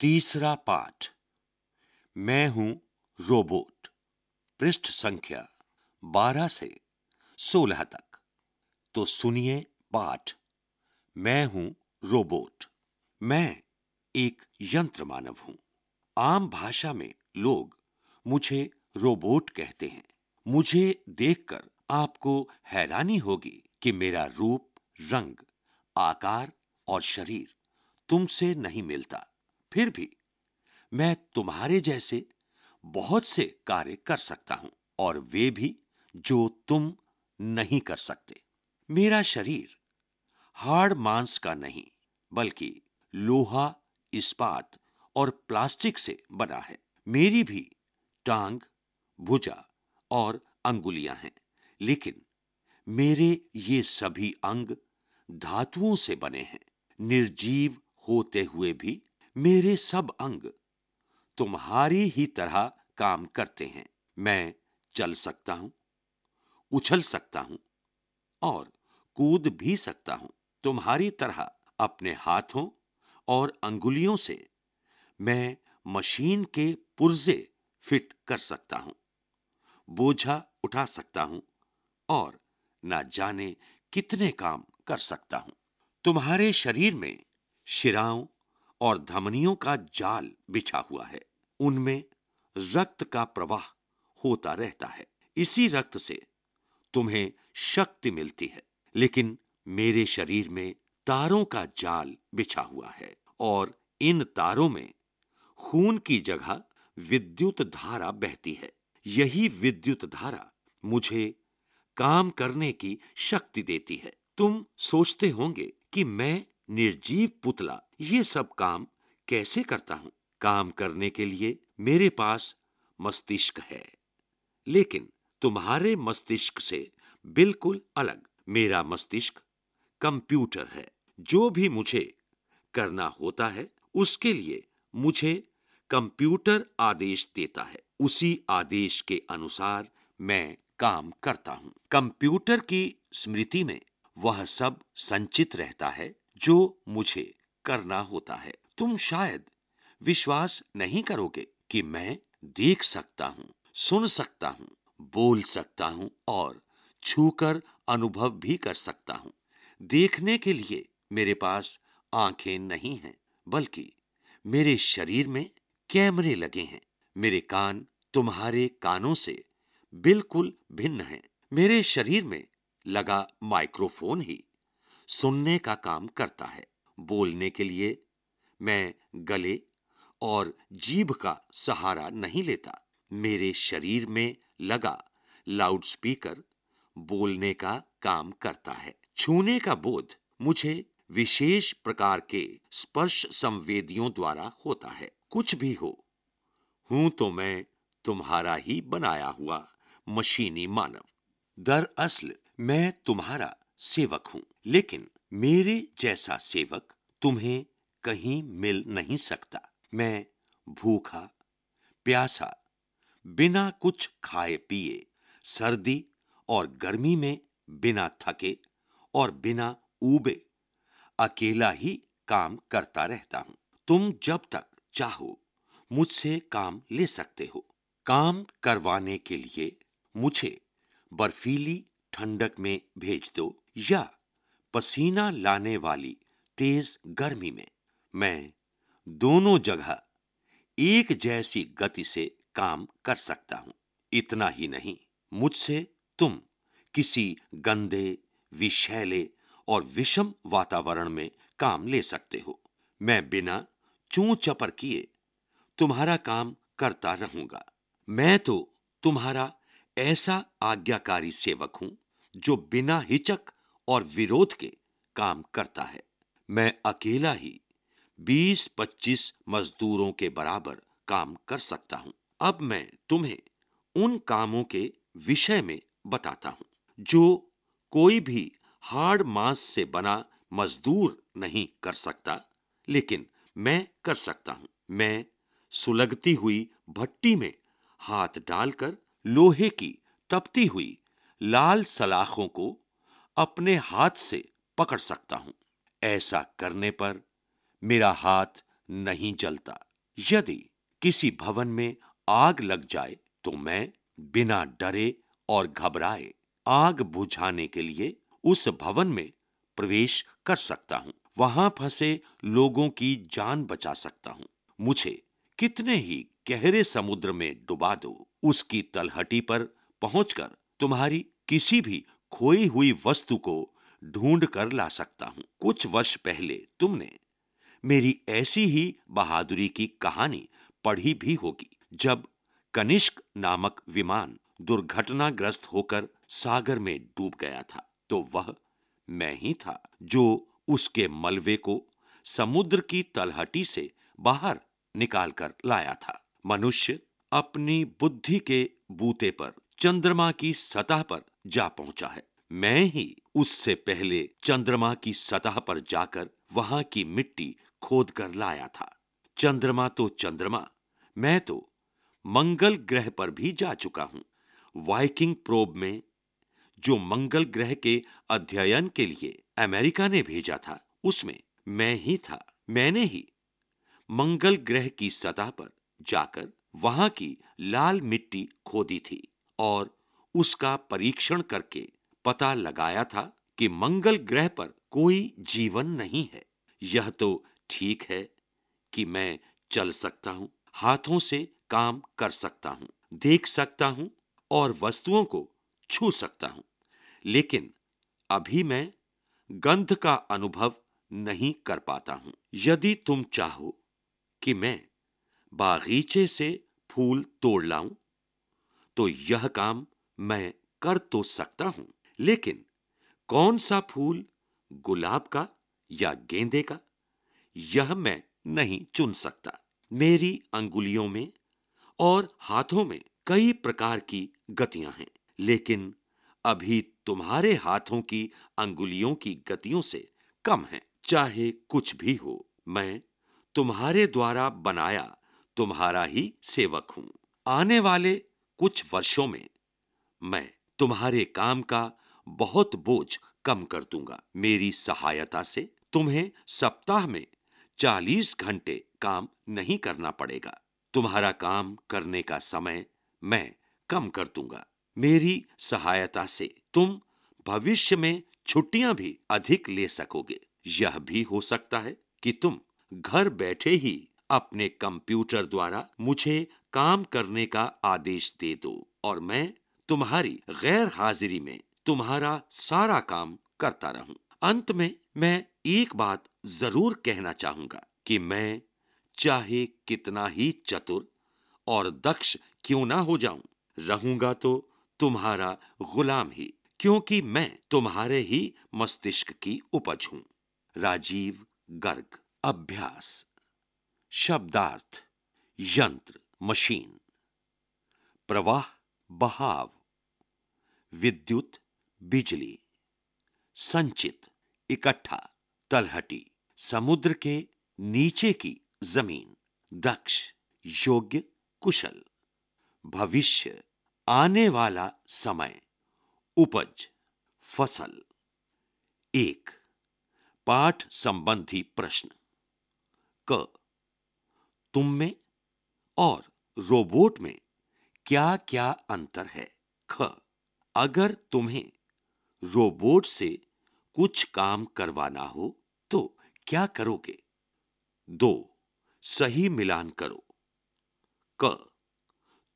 तीसरा पाठ मैं हूं रोबोट पृष्ठ संख्या बारह से सोलह तक तो सुनिए पाठ मैं हूं रोबोट मैं एक यंत्र मानव हूं आम भाषा में लोग मुझे रोबोट कहते हैं मुझे देखकर आपको हैरानी होगी कि मेरा रूप रंग आकार और शरीर तुमसे नहीं मिलता फिर भी मैं तुम्हारे जैसे बहुत से कार्य कर सकता हूं और वे भी जो तुम नहीं कर सकते मेरा शरीर हार्ड मांस का नहीं बल्कि लोहा इस्पात और प्लास्टिक से बना है मेरी भी टांग भुजा और अंगुलियां हैं लेकिन मेरे ये सभी अंग धातुओं से बने हैं निर्जीव होते हुए भी मेरे सब अंग तुम्हारी ही तरह काम करते हैं मैं चल सकता हूं उछल सकता हूं और कूद भी सकता हूं तुम्हारी तरह अपने हाथों और अंगुलियों से मैं मशीन के पुर्जे फिट कर सकता हूं बोझा उठा सकता हूं और ना जाने कितने काम कर सकता हूं तुम्हारे शरीर में शिराओं और धमनियों का जाल बिछा हुआ है उनमें रक्त का प्रवाह होता रहता है इसी रक्त से तुम्हें शक्ति मिलती है लेकिन मेरे शरीर में तारों का जाल बिछा हुआ है और इन तारों में खून की जगह विद्युत धारा बहती है यही विद्युत धारा मुझे काम करने की शक्ति देती है तुम सोचते होंगे कि मैं निर्जीव पुतला ये सब काम कैसे करता हूं काम करने के लिए मेरे पास मस्तिष्क है लेकिन तुम्हारे मस्तिष्क से बिल्कुल अलग मेरा मस्तिष्क कंप्यूटर है जो भी मुझे करना होता है उसके लिए मुझे कंप्यूटर आदेश देता है उसी आदेश के अनुसार मैं काम करता हूं कंप्यूटर की स्मृति में वह सब संचित रहता है जो मुझे करना होता है तुम शायद विश्वास नहीं करोगे कि मैं देख सकता हूँ सुन सकता हूँ बोल सकता हूँ और छूकर अनुभव भी कर सकता हूँ देखने के लिए मेरे पास आंखें नहीं हैं बल्कि मेरे शरीर में कैमरे लगे हैं मेरे कान तुम्हारे कानों से बिल्कुल भिन्न हैं मेरे शरीर में लगा माइक्रोफोन ही सुनने का काम करता है बोलने के लिए मैं गले और जीभ का सहारा नहीं लेता मेरे शरीर में लगा लाउडस्पीकर बोलने का काम करता है छूने का बोध मुझे विशेष प्रकार के स्पर्श संवेदियों द्वारा होता है कुछ भी हो हूं तो मैं तुम्हारा ही बनाया हुआ मशीनी मानव दरअसल मैं तुम्हारा सेवक हूं लेकिन मेरे जैसा सेवक तुम्हें कहीं मिल नहीं सकता मैं भूखा प्यासा बिना कुछ खाए पिए सर्दी और गर्मी में बिना थके और बिना ऊबे अकेला ही काम करता रहता हूं तुम जब तक चाहो मुझसे काम ले सकते हो काम करवाने के लिए मुझे बर्फीली ठंडक में भेज दो या पसीना लाने वाली तेज गर्मी में मैं दोनों जगह एक जैसी गति से काम कर सकता हूं इतना ही नहीं मुझसे तुम किसी गंदे विषैले और विषम वातावरण में काम ले सकते हो मैं बिना चू चपर किए तुम्हारा काम करता रहूंगा मैं तो तुम्हारा ऐसा आज्ञाकारी सेवक हूं जो बिना हिचक और विरोध के काम करता है मैं अकेला ही 20-25 मजदूरों के बराबर काम कर सकता हूं अब मैं तुम्हें उन कामों के विषय में बताता हूं जो कोई भी हार्ड मास से बना मजदूर नहीं कर सकता लेकिन मैं कर सकता हूं मैं सुलगती हुई भट्टी में हाथ डालकर लोहे की तपती हुई लाल सलाखों को अपने हाथ से पकड़ सकता हूं ऐसा करने पर मेरा हाथ नहीं जलता यदि किसी भवन में आग लग जाए तो मैं बिना डरे और घबराए आग बुझाने के लिए उस भवन में प्रवेश कर सकता हूं वहां फंसे लोगों की जान बचा सकता हूं मुझे कितने ही गहरे समुद्र में डुबा दो उसकी तलहटी पर पहुंचकर तुम्हारी किसी भी खोई हुई वस्तु को ढूंढ कर ला सकता हूं कुछ वर्ष पहले तुमने मेरी ऐसी ही बहादुरी की कहानी पढ़ी भी होगी जब कनिष्क नामक विमान दुर्घटनाग्रस्त होकर सागर में डूब गया था तो वह मैं ही था जो उसके मलबे को समुद्र की तलहटी से बाहर निकालकर लाया था मनुष्य अपनी बुद्धि के बूते पर चंद्रमा की सतह पर जा पहुंचा है मैं ही उससे पहले चंद्रमा की सतह पर जाकर वहां की मिट्टी खोद कर लाया था चंद्रमा तो चंद्रमा मैं तो मंगल ग्रह पर भी जा चुका हूं वाइकिंग प्रोब में जो मंगल ग्रह के अध्ययन के लिए अमेरिका ने भेजा था उसमें मैं ही था मैंने ही मंगल ग्रह की सतह पर जाकर वहां की लाल मिट्टी खोदी थी और उसका परीक्षण करके पता लगाया था कि मंगल ग्रह पर कोई जीवन नहीं है यह तो ठीक है कि मैं चल सकता हूं हाथों से काम कर सकता हूं देख सकता हूं और वस्तुओं को छू सकता हूं लेकिन अभी मैं गंध का अनुभव नहीं कर पाता हूं यदि तुम चाहो कि मैं बागीचे से फूल तोड़ लाऊं तो यह काम मैं कर तो सकता हूं लेकिन कौन सा फूल गुलाब का या गेंदे का यह मैं नहीं चुन सकता मेरी अंगुलियों में और हाथों में कई प्रकार की गतियां हैं लेकिन अभी तुम्हारे हाथों की अंगुलियों की गतियों से कम है चाहे कुछ भी हो मैं तुम्हारे द्वारा बनाया तुम्हारा ही सेवक हूं आने वाले कुछ वर्षों में मैं तुम्हारे काम का बहुत बोझ कम कर दूंगा मेरी सहायता से तुम्हें सप्ताह में चालीस घंटे काम नहीं करना पड़ेगा तुम्हारा काम करने का समय मैं कम कर दूंगा मेरी सहायता से तुम भविष्य में छुट्टियां भी अधिक ले सकोगे यह भी हो सकता है कि तुम घर बैठे ही अपने कंप्यूटर द्वारा मुझे काम करने का आदेश दे दो और मैं तुम्हारी गैर हाजिरी में तुम्हारा सारा काम करता रहूं अंत में मैं एक बात जरूर कहना चाहूंगा कि मैं चाहे कितना ही चतुर और दक्ष क्यों ना हो जाऊं रहूंगा तो तुम्हारा गुलाम ही क्योंकि मैं तुम्हारे ही मस्तिष्क की उपज हूं राजीव गर्ग अभ्यास शब्दार्थ यंत्र मशीन प्रवाह बहाव विद्युत बिजली संचित इकट्ठा तलहटी समुद्र के नीचे की जमीन दक्ष योग्य कुशल भविष्य आने वाला समय उपज फसल एक पाठ संबंधी प्रश्न क तुम में और रोबोट में क्या क्या अंतर है ख अगर तुम्हें रोबोट से कुछ काम करवाना हो तो क्या करोगे दो सही मिलान करो क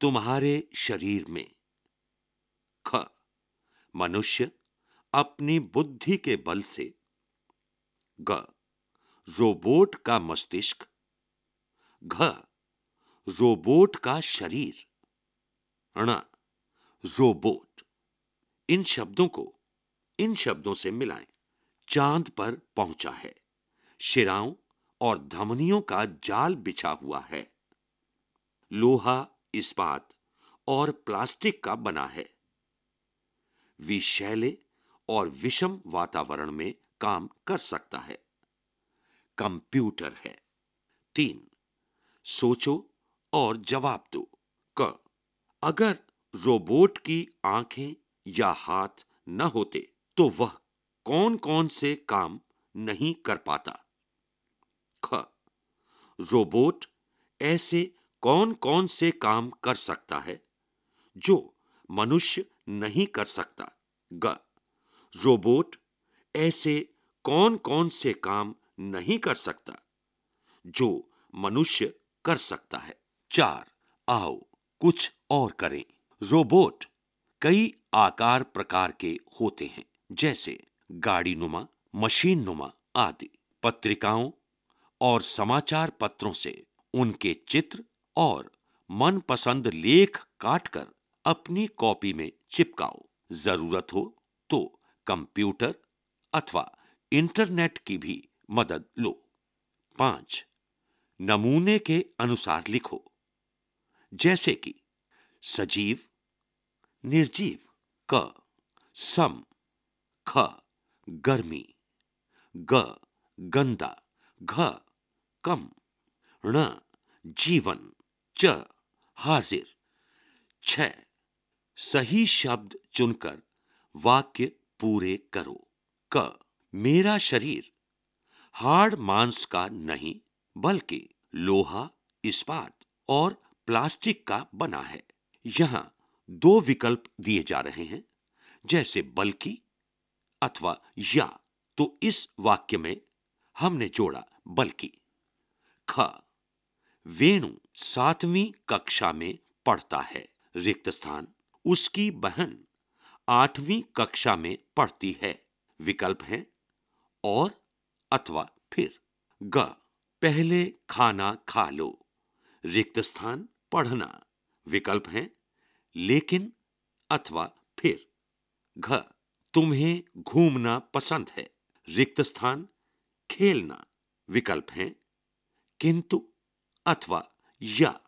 तुम्हारे शरीर में ख मनुष्य अपनी बुद्धि के बल से ग रोबोट का मस्तिष्क घ रोबोट का शरीर ण रोबोट इन शब्दों को इन शब्दों से मिलाएं चांद पर पहुंचा है शिराओं और धमनियों का जाल बिछा हुआ है लोहा इस्पात और प्लास्टिक का बना है विशैले और विषम वातावरण में काम कर सकता है कंप्यूटर है तीन सोचो और जवाब दो क अगर रोबोट की आंखें या हाथ न होते तो वह कौन कौन से काम नहीं कर पाता ख रोबोट ऐसे कौन कौन से काम कर सकता है जो मनुष्य नहीं कर सकता ग रोबोट ऐसे कौन कौन से काम नहीं कर सकता जो मनुष्य कर सकता है चार आओ कुछ और करें रोबोट कई आकार प्रकार के होते हैं जैसे गाड़ी नुमा मशीन नुमा आदि पत्रिकाओं और समाचार पत्रों से उनके चित्र और मनपसंद लेख काटकर अपनी कॉपी में चिपकाओ जरूरत हो तो कंप्यूटर अथवा इंटरनेट की भी मदद लो पांच नमूने के अनुसार लिखो जैसे कि सजीव निर्जीव क सम ख गर्मी ग गंदा घ कम ण जीवन च हाजिर छ सही शब्द चुनकर वाक्य पूरे करो क मेरा शरीर हार्ड मांस का नहीं बल्कि लोहा इस्पात और प्लास्टिक का बना है यहाँ दो विकल्प दिए जा रहे हैं जैसे बल्कि अथवा या तो इस वाक्य में हमने जोड़ा बल्कि ख वेणु सातवीं कक्षा में पढ़ता है रिक्त स्थान उसकी बहन आठवीं कक्षा में पढ़ती है विकल्प है और अथवा फिर ग पहले खाना खा लो रिक्त स्थान पढ़ना विकल्प हैं लेकिन अथवा फिर घ तुम्हें घूमना पसंद है रिक्त स्थान खेलना विकल्प है किंतु अथवा या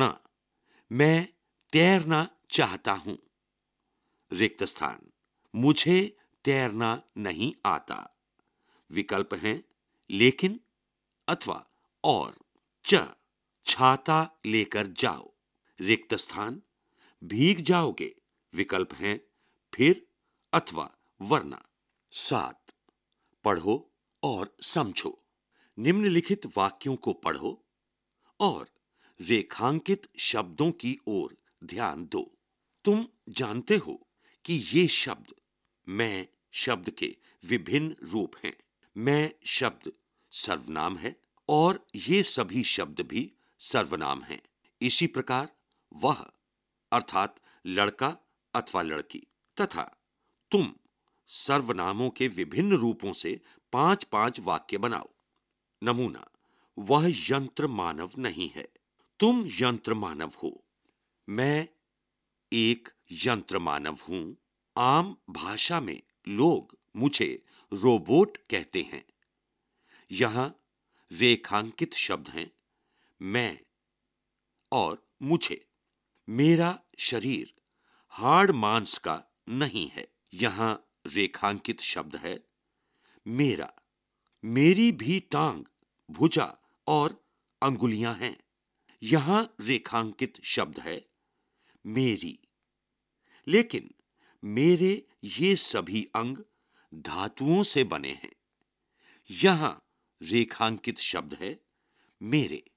ण मैं तैरना चाहता हूं रिक्त स्थान मुझे तैरना नहीं आता विकल्प है लेकिन अथवा और च छाता लेकर जाओ रिक्त स्थान भीग जाओगे विकल्प हैं फिर अथवा वरना सात पढ़ो और समझो निम्नलिखित वाक्यों को पढ़ो और रेखांकित शब्दों की ओर ध्यान दो तुम जानते हो कि ये शब्द मैं शब्द के विभिन्न रूप हैं मैं शब्द सर्वनाम है और ये सभी शब्द भी सर्वनाम हैं इसी प्रकार वह अर्थात लड़का अथवा लड़की तथा तुम सर्वनामों के विभिन्न रूपों से पांच पांच वाक्य बनाओ नमूना वह यंत्र मानव नहीं है तुम यंत्र मानव हो मैं एक यंत्र मानव हूं आम भाषा में लोग मुझे रोबोट कहते हैं यहां रेखांकित शब्द हैं मैं और मुझे मेरा शरीर हार्ड मांस का नहीं है यहां रेखांकित शब्द है मेरा मेरी भी टांग भुजा और अंगुलियां हैं यहां रेखांकित शब्द है मेरी लेकिन मेरे ये सभी अंग धातुओं से बने हैं यहां रेखांकित शब्द है मेरे